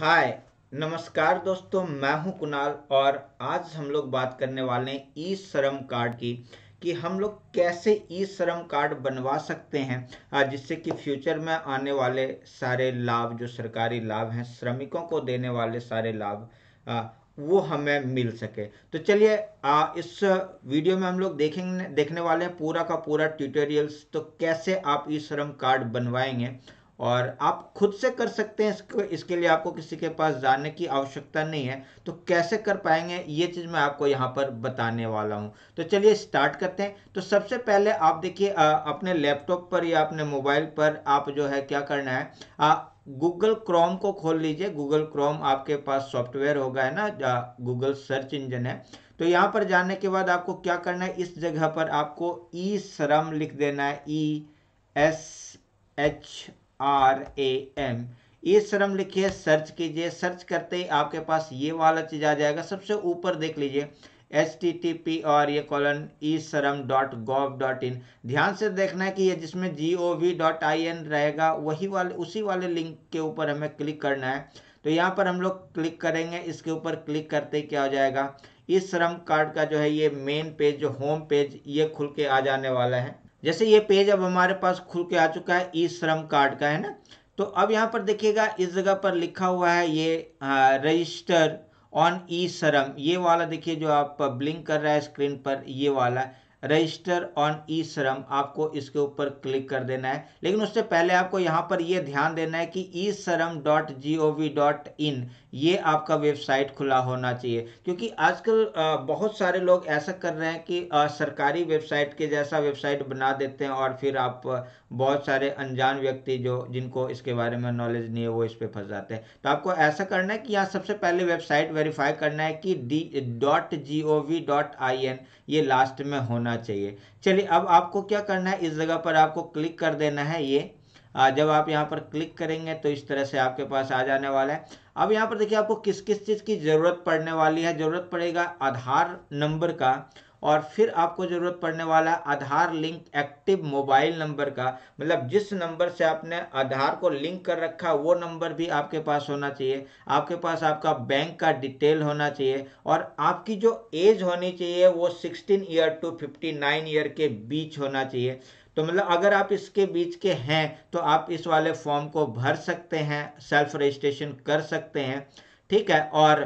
हाय नमस्कार दोस्तों मैं हूं कुणाल और आज हम लोग बात करने वाले हैं ई श्रम कार्ड की कि हम लोग कैसे ई श्रम कार्ड बनवा सकते हैं जिससे कि फ्यूचर में आने वाले सारे लाभ जो सरकारी लाभ हैं श्रमिकों को देने वाले सारे लाभ वो हमें मिल सके तो चलिए इस वीडियो में हम लोग देखेंगे देखने वाले हैं पूरा का पूरा ट्यूटोरियल्स तो कैसे आप ई श्रम कार्ड बनवाएंगे और आप खुद से कर सकते हैं इसको इसके लिए आपको किसी के पास जाने की आवश्यकता नहीं है तो कैसे कर पाएंगे ये चीज़ मैं आपको यहाँ पर बताने वाला हूँ तो चलिए स्टार्ट करते हैं तो सबसे पहले आप देखिए अपने लैपटॉप पर या अपने मोबाइल पर आप जो है क्या करना है आ, गूगल क्रोम को खोल लीजिए गूगल क्रोम आपके पास सॉफ्टवेयर होगा है ना गूगल सर्च इंजन है तो यहाँ पर जाने के बाद आपको क्या करना है इस जगह पर आपको ई श्रम लिख देना है E S H R A M ये सर हम लिखिए सर्च कीजिए सर्च करते ही आपके पास ये वाला चीज़ आ जाएगा सबसे ऊपर देख लीजिए एच टी टी पी और ये कॉलन ई सरम डॉट गॉव डॉट इन ध्यान से देखना है कि ये जिसमें G O V dot I N रहेगा वही वाले उसी वाले लिंक के ऊपर हमें क्लिक करना है तो यहाँ पर हम लोग क्लिक करेंगे इसके ऊपर क्लिक करते ही क्या हो जाएगा ई श्रम कार्ड का जो है ये मेन पेज जो होम पेज ये खुल के आ जाने वाला है जैसे ये पेज अब हमारे पास खुल के आ चुका है ई श्रम कार्ड का है ना तो अब यहाँ पर देखिएगा इस जगह पर लिखा हुआ है ये रजिस्टर ऑन ई श्रम ये वाला देखिए जो आप ब्लिंक कर रहा है स्क्रीन पर ये वाला रजिस्टर ऑन ई श्रम आपको इसके ऊपर क्लिक कर देना है लेकिन उससे पहले आपको यहाँ पर ये ध्यान देना है कि E Shram dot G O V dot in ये आपका वेबसाइट खुला होना चाहिए क्योंकि आजकल बहुत सारे लोग ऐसा कर रहे हैं कि सरकारी वेबसाइट के जैसा वेबसाइट बना देते हैं और फिर आप बहुत सारे अनजान व्यक्ति जो जिनको इसके बारे में नॉलेज नहीं है वो इस पर फंस जाते हैं तो आपको ऐसा करना है कि यहाँ सबसे पहले वेबसाइट वेरीफाई करना है कि D dot G O V dot I N ये लास्ट में होना चाहिए चलिए अब आपको क्या करना है इस जगह पर आपको क्लिक कर देना है ये जब आप यहाँ पर क्लिक करेंगे तो इस तरह से आपके पास आ जाने वाला है अब यहाँ पर देखिए आपको किस किस चीज़ की ज़रूरत पड़ने वाली है ज़रूरत पड़ेगा आधार नंबर का और फिर आपको ज़रूरत पड़ने वाला है Aadhaar link active mobile number का मतलब जिस नंबर से आपने आधार को लिंक कर रखा वो नंबर भी आपके पास होना चाहिए आपके पास आपका बैंक का डिटेल होना चाहिए और आपकी जो एज होनी चाहिए वो sixteen year to fifty nine year के बीच होना चाहिए तो मतलब अगर आप इसके बीच के हैं तो आप इस वाले फॉर्म को भर सकते हैं सेल्फ रजिस्ट्रेशन कर सकते हैं ठीक है और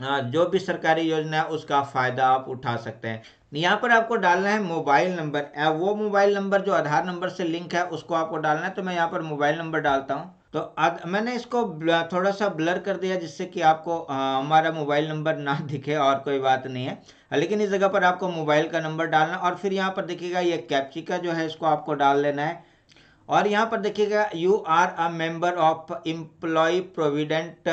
हाँ, जो भी सरकारी योजना है उसका फ़ायदा आप उठा सकते हैं यहाँ पर आपको डालना है मोबाइल नंबर वो मोबाइल नंबर जो आधार नंबर से लिंक है उसको आपको डालना है तो मैं यहाँ पर मोबाइल नंबर डालता हूँ तो आद, मैंने इसको थोड़ा सा ब्लर कर दिया जिससे कि आपको हमारा मोबाइल नंबर ना दिखे और कोई बात नहीं है लेकिन इस जगह पर आपको मोबाइल का नंबर डालना और फिर यहाँ पर देखिएगा ये कैप्ची का जो है इसको आपको डाल लेना है और यहाँ पर देखिएगा you are a member of employ provident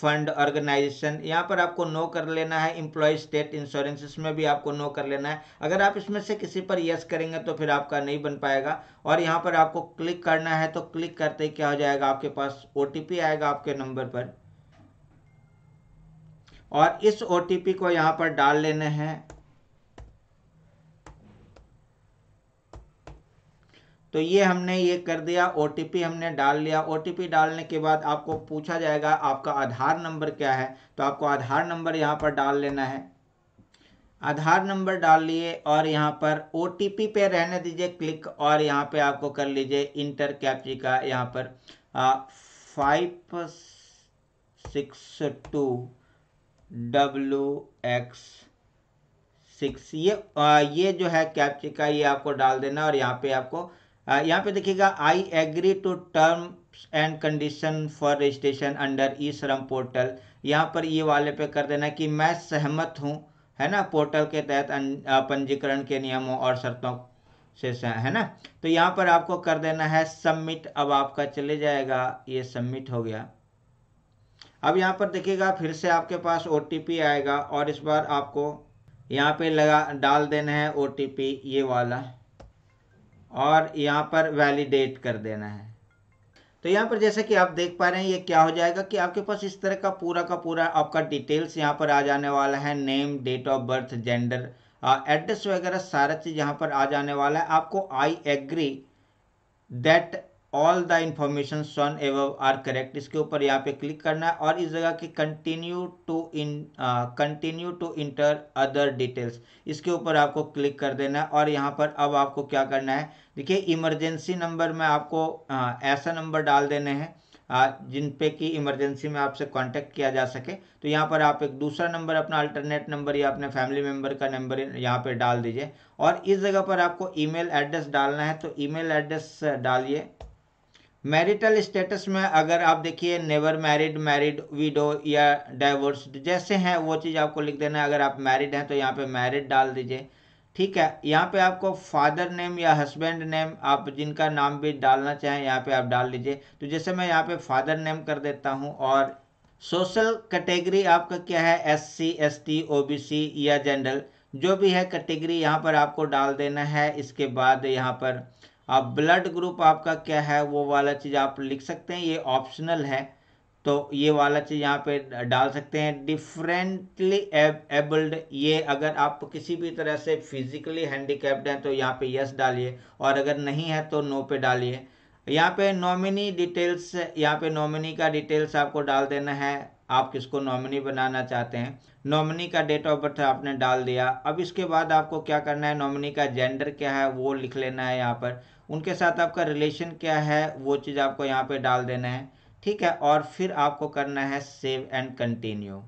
fund organisation यहाँ पर आपको नो कर लेना है इम्प्लॉय स्टेट इंश्योरेंस इसमें भी आपको नो कर लेना है अगर आप इसमें से किसी पर यस करेंगे तो फिर आपका नहीं बन पाएगा और यहाँ पर आपको क्लिक करना है तो क्लिक करते ही क्या हो जाएगा आपके पास ओ आएगा आपके नंबर पर और इस ओ को यहाँ पर डाल लेने हैं तो ये हमने ये कर दिया ओ हमने डाल लिया ओ डालने के बाद आपको पूछा जाएगा आपका आधार नंबर क्या है तो आपको आधार नंबर यहाँ पर डाल लेना है आधार नंबर डाल लिए और यहाँ पर ओ पे रहने दीजिए क्लिक और यहाँ पे आपको कर लीजिए इंटर कैप्ची का यहाँ पर five six two W X six ये आ, ये जो है कैप्ची का ये आपको डाल देना और यहाँ पे आपको Uh, यहाँ पे देखिएगा I agree to terms and condition for registration under E Shram portal यहाँ पर ये वाले पे कर देना कि मैं सहमत हूँ है ना पोर्टल के तहत अं, पंजीकरण के नियमों और शर्तों से है ना तो यहाँ पर आपको कर देना है सबमिट अब आपका चले जाएगा ये सबमिट हो गया अब यहाँ पर देखिएगा फिर से आपके पास ओ आएगा और इस बार आपको यहाँ पे लगा डाल देना है ओ ये वाला और यहाँ पर वैलिडेट कर देना है तो यहाँ पर जैसे कि आप देख पा रहे हैं ये क्या हो जाएगा कि आपके पास इस तरह का पूरा का पूरा आपका डिटेल्स यहाँ पर आ जाने वाला है name date of birth gender address वगैरह सारा चीज़ यहाँ पर आ जाने वाला है आपको I agree that all the information shown above are correct इसके ऊपर यहाँ पे क्लिक करना है और इस जगह की continue to in continue to enter other details इसके ऊपर आपको क्लिक कर देना है और यहाँ पर अब आपको क्या करना है देखिए इमरजेंसी नंबर में आपको आ, uh, ऐसा नंबर डाल देने हैं uh, जिन पे कि इमरजेंसी में आपसे कांटेक्ट किया जा सके तो यहाँ पर आप एक दूसरा नंबर अपना अल्टरनेट नंबर या अपने फैमिली मेम्बर का नंबर यहाँ पे डाल दीजिए और इस जगह पर आपको ईमेल एड्रेस डालना है तो ईमेल एड्रेस uh, डालिए मैरिटल स्टेटस में अगर आप देखिए नेवर मैरिड मैरिड वीडो या डाइवोर्स्ड जैसे हैं वो चीज़ आपको लिख देना है अगर आप मैरिड हैं तो यहाँ पे मैरिड डाल दीजिए ठीक है यहाँ पे आपको फादर नेम या हस्बैंड नेम आप जिनका नाम भी डालना चाहें यहाँ पे आप डाल लीजिए तो जैसे मैं यहाँ पे फादर नेम कर देता हूँ और सोशल कैटेगरी आपका क्या है S C S T O B C या जनरल जो भी है कैटेगरी यहाँ पर आपको डाल देना है इसके बाद यहाँ पर अब ब्लड ग्रुप आपका क्या है वो वाला चीज़ आप लिख सकते हैं ये ऑप्शनल है तो ये वाला चीज़ यहाँ पे डाल सकते हैं डिफरेंटली एबल्ड ये अगर आप किसी भी तरह से फिजिकली हैंडीकैप्ड हैं तो यहाँ पे यस डालिए और अगर नहीं है तो नो पे डालिए यहाँ पे नॉमिनी डिटेल्स यहाँ पे नॉमिनी का डिटेल्स आपको डाल देना है आप किसको नॉमिनी बनाना चाहते हैं नॉमिनी का डेट ऑफ बर्थ आपने डाल दिया अब इसके बाद आपको क्या करना है नॉमिनी का जेंडर क्या है वो लिख लेना है यहाँ पर उनके साथ आपका रिलेशन क्या है वो चीज़ आपको यहाँ पर डाल देना है ठीक है और फिर आपको करना है सेव एंड कंटिन्यू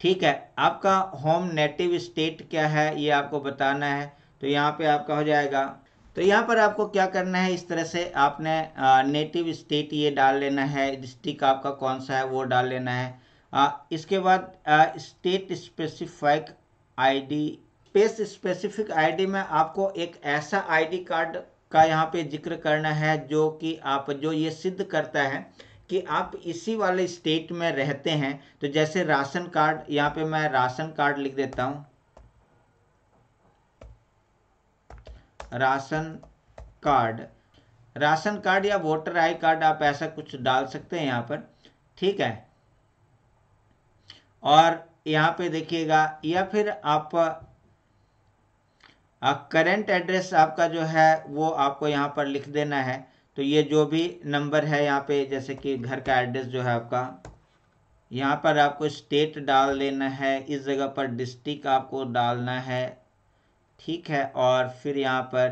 ठीक है आपका होम नेटिव स्टेट क्या है ये आपको बताना है तो यहाँ पे आपका हो जाएगा तो यहाँ पर आपको क्या करना है इस तरह से आपने नेटिव स्टेट ये डाल लेना है डिस्ट्रिक्ट आपका कौन सा है वो डाल लेना है आ, इसके बाद state specific ID space specific ID में आपको एक ऐसा आईडी कार्ड का यहाँ पे जिक्र करना है जो कि आप जो ये सिद्ध करता है कि आप इसी वाले स्टेट में रहते हैं तो जैसे राशन कार्ड यहाँ पे मैं राशन कार्ड लिख देता हूँ राशन कार्ड राशन कार्ड या वोटर आई कार्ड आप ऐसा कुछ डाल सकते हैं यहाँ पर ठीक है और यहाँ पे देखिएगा या फिर आप करंट एड्रेस आपका जो है वो आपको यहाँ पर लिख देना है तो ये जो भी नंबर है यहाँ पे जैसे कि घर का एड्रेस जो है आपका यहाँ पर आपको स्टेट डाल देना है इस जगह पर डिस्ट्रिक्ट आपको डालना है ठीक है और फिर यहाँ पर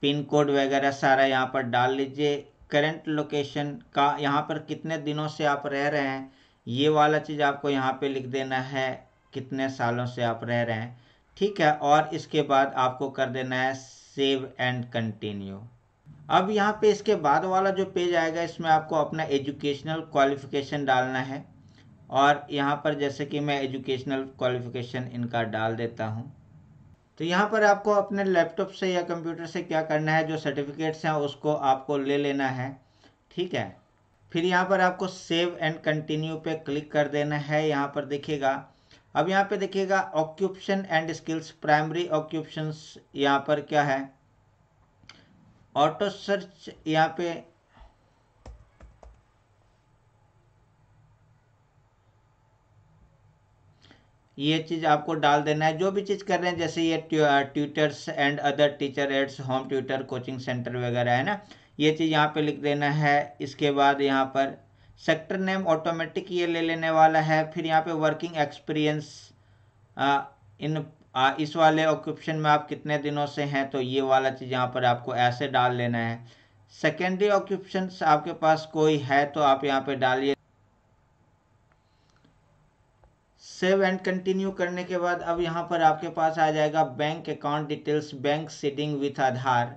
पिन कोड वगैरह सारा यहाँ पर डाल लीजिए करंट लोकेशन का यहाँ पर कितने दिनों से आप रह रहे हैं ये वाला चीज़ आपको यहाँ पे लिख देना है कितने सालों से आप रह रहे हैं ठीक है और इसके बाद आपको कर देना है सेव एंड कंटिन्यू अब यहाँ पे इसके बाद वाला जो पेज आएगा इसमें आपको अपना एजुकेशनल क्वालिफिकेशन डालना है और यहाँ पर जैसे कि मैं एजुकेशनल क्वालिफिकेशन इनका डाल देता हूँ तो यहाँ पर आपको अपने लैपटॉप से या कंप्यूटर से क्या करना है जो सर्टिफिकेट्स हैं उसको आपको ले लेना है ठीक है फिर यहाँ पर आपको सेव एंड कंटिन्यू पे क्लिक कर देना है यहाँ पर देखिएगा अब यहाँ पे देखिएगा occupation and skills primary occupations यहाँ पर क्या है ऑटो सर्च यहाँ पे ये चीज़ आपको डाल देना है जो भी चीज़ कर रहे हैं जैसे ये tutors and other teacher aids home tutor coaching centre वगैरह है ना ये चीज़ यहाँ पे लिख देना है इसके बाद यहाँ पर सेक्टर नेम ऑटोमेटिक ये ले लेने वाला है फिर यहाँ पे वर्किंग एक्सपीरियंस इन आ, इस वाले ऑक्यूपेशन में आप कितने दिनों से हैं तो ये वाला चीज़ यहाँ पर आपको ऐसे डाल लेना है सेकेंडरी ऑक्यूपेशन आपके पास कोई है तो आप यहाँ पर डालिए सेव एंड कंटिन्यू करने के बाद अब यहाँ पर आपके पास आ जाएगा bank account details bank seeding with Aadhaar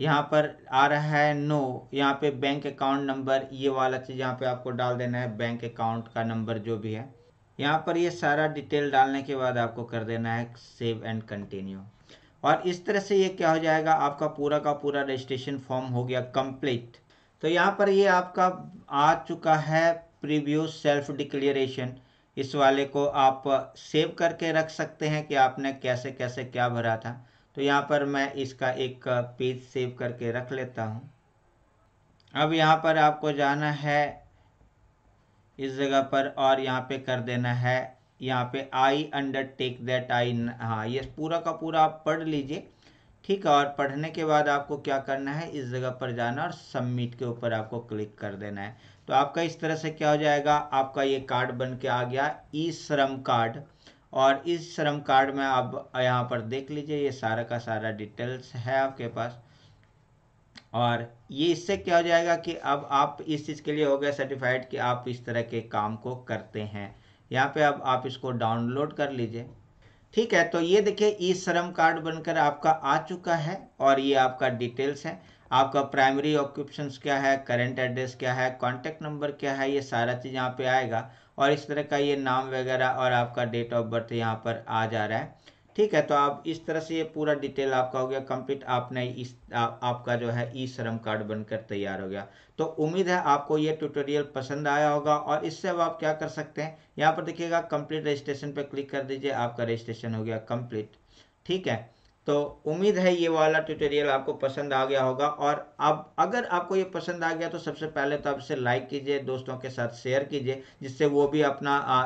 यहाँ पर आ रहा है नो यहाँ पे बैंक अकाउंट नंबर ये वाला चीज़ यहाँ पे आपको डाल देना है बैंक अकाउंट का नंबर जो भी है यहाँ पर ये सारा डिटेल डालने के बाद आपको कर देना है सेव एंड कंटिन्यू और इस तरह से ये क्या हो जाएगा आपका पूरा का पूरा रजिस्ट्रेशन फॉर्म हो गया कंप्लीट तो यहाँ पर ये आपका आ चुका है प्रीव्यू सेल्फ डिक्लेरेशन इस वाले को आप सेव करके रख सकते हैं कि आपने कैसे कैसे क्या भरा था तो यहाँ पर मैं इसका एक पेज सेव करके रख लेता हूँ अब यहाँ पर आपको जाना है इस जगह पर और यहाँ पे कर देना है यहाँ पे I undertake that I हाँ ये पूरा का पूरा आप पढ़ लीजिए ठीक है और पढ़ने के बाद आपको क्या करना है इस जगह पर जाना और सबमिट के ऊपर आपको क्लिक कर देना है तो आपका इस तरह से क्या हो जाएगा आपका ये कार्ड बन के आ गया ई श्रम कार्ड और इस श्रम कार्ड में आप यहाँ पर देख लीजिए ये सारा का सारा डिटेल्स है आपके पास और ये इससे क्या हो जाएगा कि अब आप इस चीज़ के लिए हो गया सर्टिफाइड कि आप इस तरह के काम को करते हैं यहाँ पे अब आप इसको डाउनलोड कर लीजिए ठीक है तो ये देखिए ई श्रम कार्ड बनकर आपका आ चुका है और ये आपका डिटेल्स है आपका प्राइमरी ऑक्यूपेशन क्या है करंट एड्रेस क्या है कॉन्टैक्ट नंबर क्या है ये सारा चीज़ यहाँ पे आएगा और इस तरह का ये नाम वगैरह और आपका डेट ऑफ बर्थ यहाँ पर आ जा रहा है ठीक है तो आप इस तरह से ये पूरा डिटेल आपका हो गया कंप्लीट आपने इस आ, आपका जो है ई श्रम कार्ड बनकर तैयार हो गया तो उम्मीद है आपको ये ट्यूटोरियल पसंद आया होगा और इससे अब आप क्या कर सकते हैं यहाँ पर देखिएगा कंप्लीट रजिस्ट्रेशन पर क्लिक कर दीजिए आपका रजिस्ट्रेशन हो गया कंप्लीट ठीक है तो उम्मीद है ये वाला ट्यूटोरियल आपको पसंद आ गया होगा और अब अगर आपको ये पसंद आ गया तो सबसे पहले तो आप इसे लाइक कीजिए दोस्तों के साथ शेयर कीजिए जिससे वो भी अपना आ,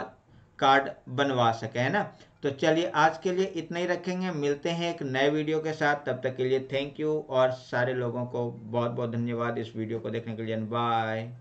कार्ड बनवा सके है ना तो चलिए आज के लिए इतना ही रखेंगे मिलते हैं एक नए वीडियो के साथ तब तक के लिए थैंक यू और सारे लोगों को बहुत बहुत धन्यवाद इस वीडियो को देखने के लिए बाय